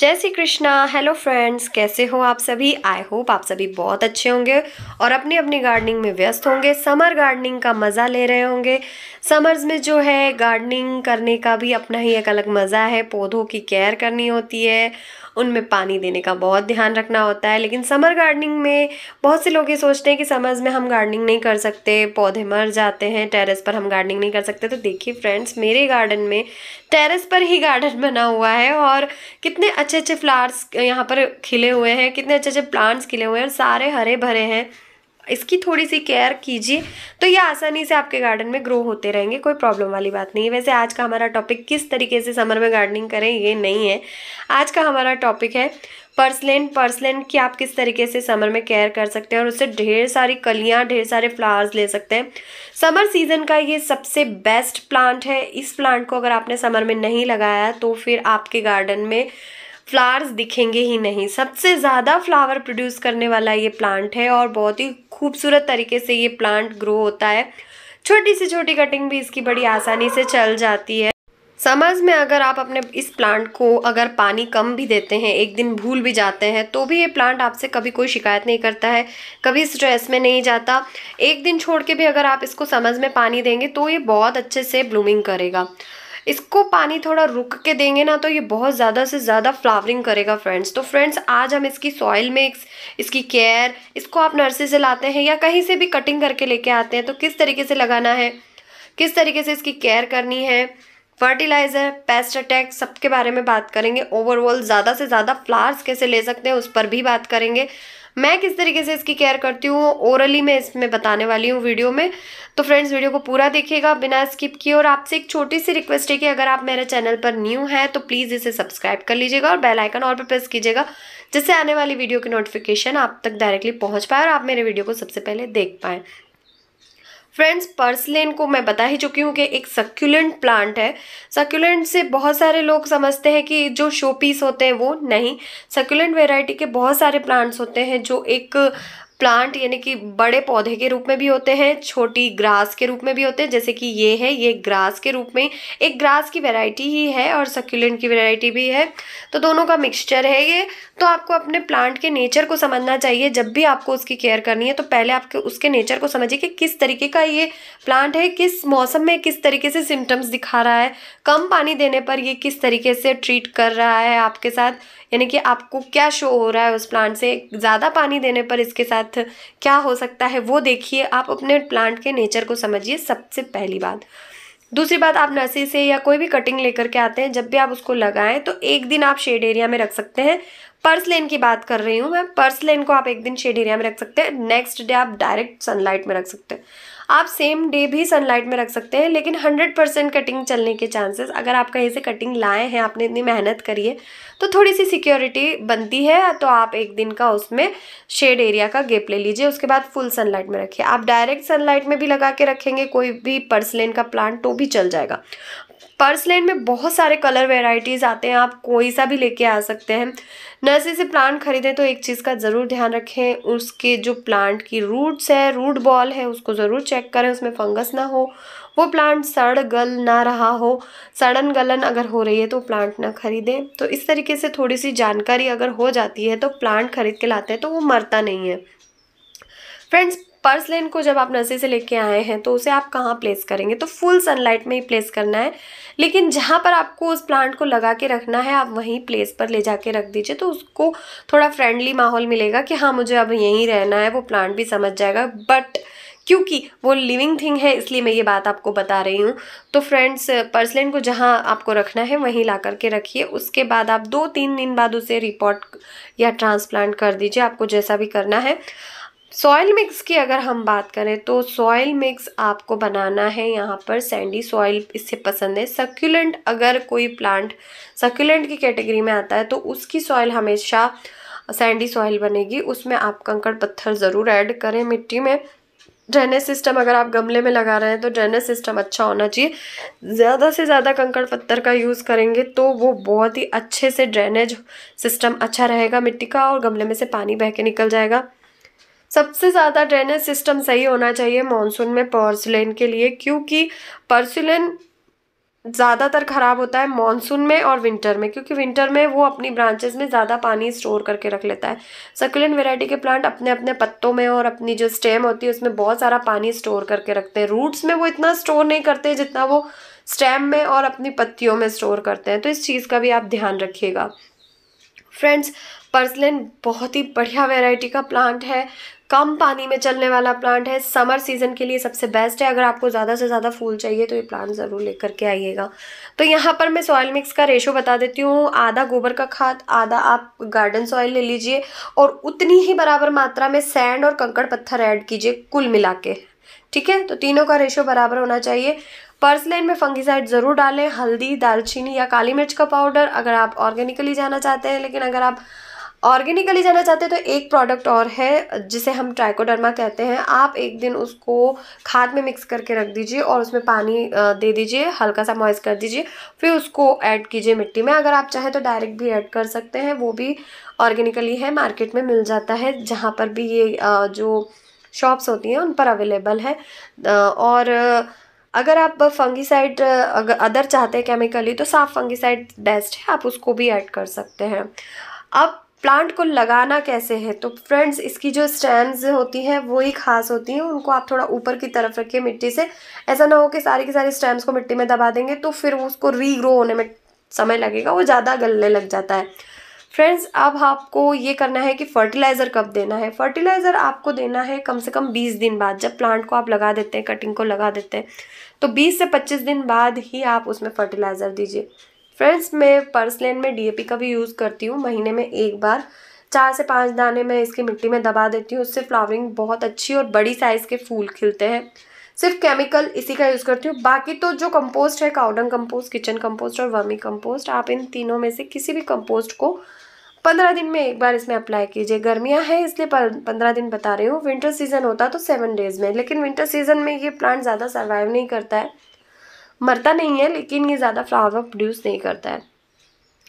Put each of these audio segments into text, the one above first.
जय Shri Krishna hello friends कैसे हो आप सभी आई होप आप सभी बहुत अच्छे होंगे और अपनी अपनी गार्डनिंग में व्यस्त होंगे समर गार्डनिंग का मज़ा ले रहे होंगे समर्स में जो है गार्डनिंग करने का भी अपना ही एक अलग मज़ा है पौधों की केयर करनी होती है उनमें पानी देने का बहुत ध्यान रखना होता है लेकिन समर गार्डनिंग में बहुत से लोग ये सोचते हैं कि समर्स में हम गार्डनिंग नहीं कर सकते पौधे मर जाते हैं टेरेस पर हम गार्डनिंग नहीं कर सकते तो देखिए फ्रेंड्स मेरे गार्डन में टेरेस पर ही गार्डन बना हुआ है और कितने अच्छे अच्छे फ्लावर्स यहाँ पर खिले हुए हैं कितने अच्छे अच्छे प्लांट्स खिले हुए हैं और सारे हरे भरे हैं इसकी थोड़ी सी केयर कीजिए तो ये आसानी से आपके गार्डन में ग्रो होते रहेंगे कोई प्रॉब्लम वाली बात नहीं है वैसे आज का हमारा टॉपिक किस तरीके से समर में गार्डनिंग करें ये नहीं है आज का हमारा टॉपिक है पर्सलेन पर्सलेन की आप किस तरीके से समर में केयर कर सकते हैं और उससे ढेर सारी कलियाँ ढेर सारे फ्लावर्स ले सकते हैं समर सीजन का ये सबसे बेस्ट प्लांट है इस प्लांट को अगर आपने समर में नहीं लगाया तो फिर आपके गार्डन में फ्लावर्स दिखेंगे ही नहीं सबसे ज़्यादा फ्लावर प्रोड्यूस करने वाला ये प्लांट है और बहुत ही खूबसूरत तरीके से ये प्लांट ग्रो होता है छोटी से छोटी कटिंग भी इसकी बड़ी आसानी से चल जाती है समझ में अगर आप अपने इस प्लांट को अगर पानी कम भी देते हैं एक दिन भूल भी जाते हैं तो भी ये प्लांट आपसे कभी कोई शिकायत नहीं करता है कभी स्ट्रेस में नहीं जाता एक दिन छोड़ के भी अगर आप इसको समर्स में पानी देंगे तो ये बहुत अच्छे से ब्लूमिंग करेगा इसको पानी थोड़ा रुक के देंगे ना तो ये बहुत ज़्यादा से ज़्यादा फ्लावरिंग करेगा फ्रेंड्स तो फ्रेंड्स आज हम इसकी सॉइल मिक्स इसकी केयर इसको आप नर्सरी से लाते हैं या कहीं से भी कटिंग करके लेके आते हैं तो किस तरीके से लगाना है किस तरीके से इसकी केयर करनी है फर्टिलाइज़र पेस्ट अटैक सबके बारे में बात करेंगे ओवरऑल ज़्यादा से ज़्यादा फ्लावर्स कैसे ले सकते हैं उस पर भी बात करेंगे मैं किस तरीके से इसकी केयर करती हूँ ओरली मैं इसमें बताने वाली हूँ वीडियो में तो फ्रेंड्स वीडियो को पूरा देखिएगा बिना स्किप किए और आपसे एक छोटी सी रिक्वेस्ट है कि अगर आप मेरे चैनल पर न्यू हैं तो प्लीज़ इसे सब्सक्राइब कर लीजिएगा और बेलाइकन और पर प्रेस कीजिएगा जिससे आने वाली वीडियो की नोटिफिकेशन आप तक डायरेक्टली पहुँच पाए और आप मेरे वीडियो को सबसे पहले देख पाएँ फ्रेंड्स पर्सलेन को मैं बता ही चुकी हूँ कि एक सक्यूलेंट प्लांट है सक्यूलेंट से बहुत सारे लोग समझते हैं कि जो शो पीस होते हैं वो नहीं सक्यूलेंट वेराइटी के बहुत सारे प्लांट्स होते हैं जो एक प्लांट यानी कि बड़े पौधे के रूप में भी होते हैं छोटी ग्रास के रूप में भी होते हैं जैसे कि ये है ये ग्रास के रूप में एक ग्रास की वैरायटी ही है और सक्यूलेंट की वैरायटी भी है तो दोनों का मिक्सचर है ये तो आपको अपने प्लांट के नेचर को समझना चाहिए जब भी आपको उसकी केयर करनी है तो पहले आपके उसके नेचर को समझिए कि किस तरीके का ये प्लांट है किस मौसम में किस तरीके से सिम्टम्स दिखा रहा है कम पानी देने पर ये किस तरीके से ट्रीट कर रहा है आपके साथ यानी कि आपको क्या शो हो रहा है उस प्लांट से ज़्यादा पानी देने पर इसके साथ क्या हो सकता है वो देखिए आप अपने प्लांट के नेचर को समझिए सबसे पहली बात दूसरी बात आप नर्सरी से या कोई भी कटिंग लेकर के आते हैं जब भी आप उसको लगाएं तो एक दिन आप शेड एरिया में रख सकते हैं पर्स लेन की बात कर रही हूँ मैं पर्स लेन को आप एक दिन शेड एरिया में रख सकते हैं नेक्स्ट डे आप डायरेक्ट सनलाइट में रख सकते हैं आप सेम डे भी सनलाइट में रख सकते हैं लेकिन 100 परसेंट कटिंग चलने के चांसेस अगर आप कहीं से कटिंग लाए हैं आपने इतनी मेहनत करी है तो थोड़ी सी सिक्योरिटी बनती है तो आप एक दिन का उसमें शेड एरिया का गेप ले लीजिए उसके बाद फुल सनलाइट में रखिए आप डायरेक्ट सनलाइट में भी लगा के रखेंगे कोई भी पर्सलेन का प्लांट तो भी चल जाएगा पर्स लेन में बहुत सारे कलर वेराइटीज़ आते हैं आप कोई सा भी लेके आ सकते हैं नर्सरी से प्लांट खरीदें तो एक चीज़ का ज़रूर ध्यान रखें उसके जो प्लांट की रूट्स है रूट बॉल है उसको ज़रूर चेक करें उसमें फंगस ना हो वो प्लांट सड़ गल ना रहा हो सड़न गलन अगर हो रही है तो प्लांट ना खरीदें तो इस तरीके से थोड़ी सी जानकारी अगर हो जाती है तो प्लांट खरीद के लाते हैं तो वो मरता नहीं है फ्रेंड्स पर्स लेन को जब आप नज़े से लेके आए हैं तो उसे आप कहाँ प्लेस करेंगे तो फुल सनलाइट में ही प्लेस करना है लेकिन जहाँ पर आपको उस प्लांट को लगा के रखना है आप वहीं प्लेस पर ले जाके रख दीजिए तो उसको थोड़ा फ्रेंडली माहौल मिलेगा कि हाँ मुझे अब यहीं रहना है वो प्लांट भी समझ जाएगा बट क्योंकि वो लिविंग थिंग है इसलिए मैं ये बात आपको बता रही हूँ तो फ्रेंड्स पर्सलेन को जहाँ आपको रखना है वहीं ला करके रखिए उसके बाद आप दो तीन दिन बाद उसे रिपोर्ट या ट्रांसप्लांट कर दीजिए आपको जैसा भी करना है सॉयल मिक्स की अगर हम बात करें तो सॉयल मिक्स आपको बनाना है यहाँ पर सैंडी सॉयल इससे पसंद है सक्यूलेंट अगर कोई प्लांट सक्यूलेंट की कैटेगरी में आता है तो उसकी सॉयल हमेशा सैंडी सॉयल बनेगी उसमें आप कंकड़ पत्थर ज़रूर ऐड करें मिट्टी में ड्रेनेज सिस्टम अगर आप गमले में लगा रहे हैं तो ड्रेनेज सिस्टम अच्छा होना चाहिए ज़्यादा से ज़्यादा कंकड़ पत्थर का यूज़ करेंगे तो वो बहुत ही अच्छे से ड्रेनेज सिस्टम अच्छा रहेगा मिट्टी का और गमले में से पानी बह के निकल जाएगा सबसे ज़्यादा ड्रेनेज सिस्टम सही होना चाहिए मानसून में पर्सलिन के लिए क्योंकि पर्सुलन ज़्यादातर ख़राब होता है मानसून में और विंटर में क्योंकि विंटर में वो अपनी ब्रांचेस में ज़्यादा पानी स्टोर करके रख लेता है सकुलेंट वेराइटी के प्लांट अपने अपने पत्तों में और अपनी जो स्टेम होती है उसमें बहुत सारा पानी स्टोर करके रखते हैं रूट्स में वो इतना स्टोर नहीं करते जितना वो स्टेम में और अपनी पत्तियों में स्टोर करते हैं तो इस चीज़ का भी आप ध्यान रखिएगा फ्रेंड्स पर्सलिन बहुत ही बढ़िया वेराइटी का प्लांट है कम पानी में चलने वाला प्लांट है समर सीज़न के लिए सबसे बेस्ट है अगर आपको ज़्यादा से ज़्यादा फूल चाहिए तो ये प्लांट ज़रूर लेकर के आइएगा तो यहाँ पर मैं सॉयल मिक्स का रेशो बता देती हूँ आधा गोबर का खाद आधा आप गार्डन सॉयल ले लीजिए और उतनी ही बराबर मात्रा में सैंड और कंकड़ पत्थर ऐड कीजिए कुल मिला के ठीक है तो तीनों का रेशो बराबर होना चाहिए पर्स लाइन में फंगिसाइड ज़रूर डालें हल्दी दालचीनी या काली मिर्च का पाउडर अगर आप ऑर्गेनिकली जाना चाहते हैं लेकिन अगर आप ऑर्गेनिकली जाना चाहते हैं तो एक प्रोडक्ट और है जिसे हम ट्राइकोडर्मा कहते हैं आप एक दिन उसको खाद में मिक्स करके रख दीजिए और उसमें पानी दे दीजिए हल्का सा मॉइस कर दीजिए फिर उसको ऐड कीजिए मिट्टी में अगर आप चाहें तो डायरेक्ट भी ऐड कर सकते हैं वो भी ऑर्गेनिकली है मार्केट में मिल जाता है जहाँ पर भी ये जो शॉप्स होती हैं उन पर अवेलेबल है और अगर आप फंगीसाइड अगर अदर चाहते हैं केमिकली तो साफ फंगीसाइड बेस्ट है आप उसको भी ऐड कर सकते हैं अब प्लांट को लगाना कैसे है तो फ्रेंड्स इसकी जो स्टैम्स होती हैं वो ही खास होती हैं उनको आप थोड़ा ऊपर की तरफ रखिए मिट्टी से ऐसा ना हो कि सारी की सारी स्टैम्स को मिट्टी में दबा देंगे तो फिर उसको रीग्रो होने में समय लगेगा वो ज़्यादा गलने लग जाता है फ्रेंड्स अब आपको ये करना है कि फर्टिलाइज़र कब देना है फर्टिलाइज़र आपको देना है कम से कम बीस दिन बाद जब प्लांट को आप लगा देते हैं कटिंग को लगा देते हैं तो बीस से पच्चीस दिन बाद ही आप उसमें फर्टिलाइज़र दीजिए फ्रेंड्स मैं पर्सलेन में डीएपी का भी यूज़ करती हूँ महीने में एक बार चार से पांच दाने मैं इसकी मिट्टी में दबा देती हूँ उससे फ्लावरिंग बहुत अच्छी और बड़ी साइज़ के फूल खिलते हैं सिर्फ केमिकल इसी का यूज़ करती हूँ बाकी तो जो कंपोस्ट है काउडंग कंपोस्ट किचन कंपोस्ट और वर्मी कंपोस्ट आप इन तीनों में से किसी भी कंपोस्ट को पंद्रह दिन में एक बार इसमें अप्लाई कीजिए गर्मियाँ हैं इसलिए पंद्रह दिन बता रही हूँ विंटर सीज़न होता तो सेवन डेज़ में लेकिन विंटर सीज़न में ये प्लांट ज़्यादा सर्वाइव नहीं करता है मरता नहीं है लेकिन ये ज़्यादा फ्लावर प्रोड्यूस नहीं करता है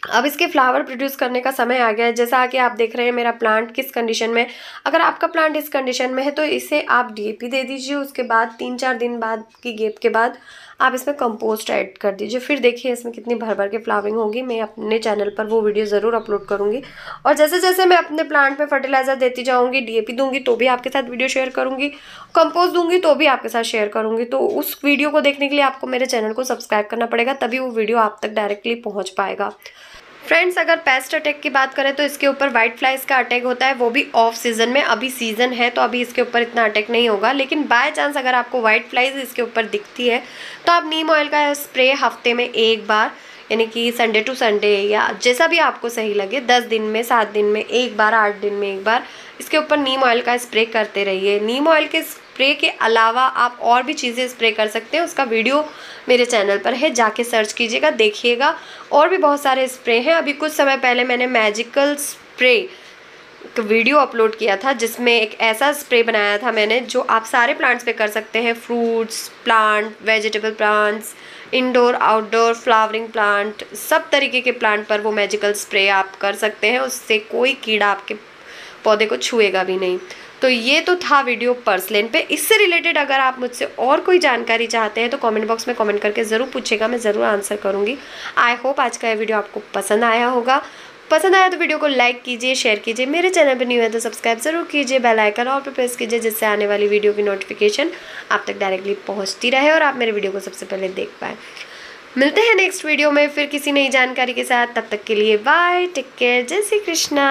अब इसके फ्लावर प्रोड्यूस करने का समय आ गया है जैसा कि आप देख रहे हैं मेरा प्लांट किस कंडीशन में अगर आपका प्लांट इस कंडीशन में है तो इसे आप डीएपी दे दीजिए उसके बाद तीन चार दिन बाद की गेप के बाद आप इसमें कंपोस्ट ऐड कर दीजिए फिर देखिए इसमें कितनी भर भर के फ्लावरिंग होगी मैं अपने चैनल पर वो वीडियो ज़रूर अपलोड करूँगी और जैसे जैसे मैं अपने प्लांट में फर्टिलाइज़र देती जाऊँगी डी दूंगी तो भी आपके साथ वीडियो शेयर करूँगी कंपोस्ट दूंगी तो भी आपके साथ शेयर करूँगी तो उस वीडियो को देखने के लिए आपको मेरे चैनल को सब्सक्राइब करना पड़ेगा तभी वो वीडियो आप तक डायरेक्टली पहुँच पाएगा फ्रेंड्स अगर पेस्ट अटैक की बात करें तो इसके ऊपर व्हाइट फ्लाइज का अटैक होता है वो भी ऑफ सीजन में अभी सीजन है तो अभी इसके ऊपर इतना अटैक नहीं होगा लेकिन बाय चांस अगर आपको वाइट फ्लाइज इसके ऊपर दिखती है तो आप नीम ऑयल का स्प्रे हफ्ते में एक बार यानी कि संडे टू संडे या जैसा भी आपको सही लगे दस दिन में सात दिन में एक बार आठ दिन में एक बार इसके ऊपर नीम ऑयल का स्प्रे करते रहिए नीम ऑयल के स्प्रे के अलावा आप और भी चीज़ें स्प्रे कर सकते हैं उसका वीडियो मेरे चैनल पर है जाके सर्च कीजिएगा देखिएगा और भी बहुत सारे स्प्रे हैं अभी कुछ समय पहले मैंने मैजिकल स्प्रे एक वीडियो अपलोड किया था जिसमें एक ऐसा स्प्रे बनाया था मैंने जो आप सारे प्लांट्स पे कर सकते हैं fruits plant vegetable plants indoor outdoor flowering plant सब तरीके के प्लांट पर वो मैजिकल स्प्रे आप कर सकते हैं उससे कोई कीड़ा आपके पौधे को छुएगा भी नहीं तो ये तो था वीडियो पर्स लेन पे इससे रिलेटेड अगर आप मुझसे और कोई जानकारी चाहते हैं तो कमेंट बॉक्स में कमेंट करके ज़रूर पूछेगा मैं ज़रूर आंसर करूँगी आई होप आज का ये वीडियो आपको पसंद आया होगा पसंद आया तो वीडियो को लाइक कीजिए शेयर कीजिए मेरे चैनल पर न्यू है तो सब्सक्राइब जरूर कीजिए बेल आइकन और पर प्रेस कीजिए जिससे आने वाली वीडियो की नोटिफिकेशन आप तक डायरेक्टली पहुंचती रहे और आप मेरे वीडियो को सबसे पहले देख पाए मिलते हैं नेक्स्ट वीडियो में फिर किसी नई जानकारी के साथ तब तक के लिए बाय टेक केयर जय श्री कृष्णा